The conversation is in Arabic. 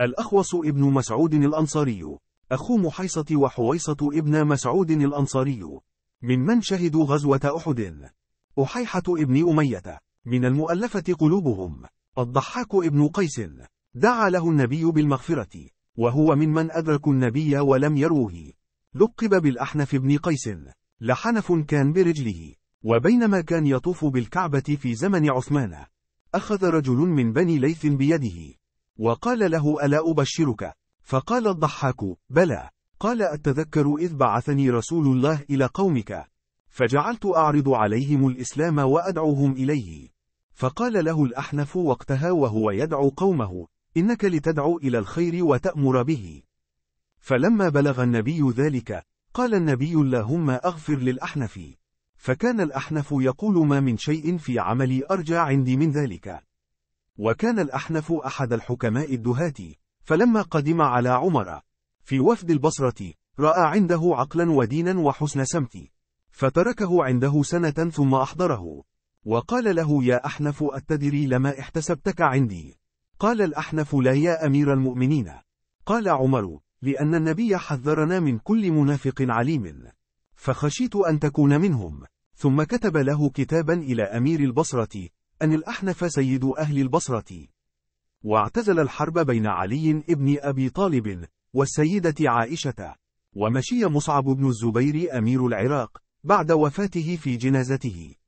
الأخوص ابن مسعود الأنصاري أخو محيصة وحويصة ابن مسعود الأنصاري من من شهدوا غزوة أحد أحيحة ابن أمية من المؤلفة قلوبهم الضحاك ابن قيس دعا له النبي بالمغفرة وهو من من أدركوا النبي ولم يروه لقب بالأحنف ابن قيس لحنف كان برجله وبينما كان يطوف بالكعبة في زمن عثمان أخذ رجل من بني ليث بيده وقال له ألا أبشرك فقال الضحاك بلى قال أتذكر إذ بعثني رسول الله إلى قومك فجعلت أعرض عليهم الإسلام وأدعوهم إليه فقال له الأحنف وقتها وهو يدعو قومه إنك لتدعو إلى الخير وتأمر به فلما بلغ النبي ذلك قال النبي اللهم أغفر للأحنف فكان الأحنف يقول ما من شيء في عملي أرجى عندي من ذلك وكان الأحنف أحد الحكماء الدهاة فلما قدم على عمر في وفد البصرة رأى عنده عقلا ودينا وحسن سمت فتركه عنده سنة ثم أحضره وقال له يا أحنف أتدري لما احتسبتك عندي قال الأحنف لا يا أمير المؤمنين قال عمر لأن النبي حذرنا من كل منافق عليم فخشيت أن تكون منهم ثم كتب له كتابا إلى أمير البصرة أن الأحنف سيد أهل البصرة واعتزل الحرب بين علي بن أبي طالب والسيدة عائشة ومشي مصعب بن الزبير أمير العراق بعد وفاته في جنازته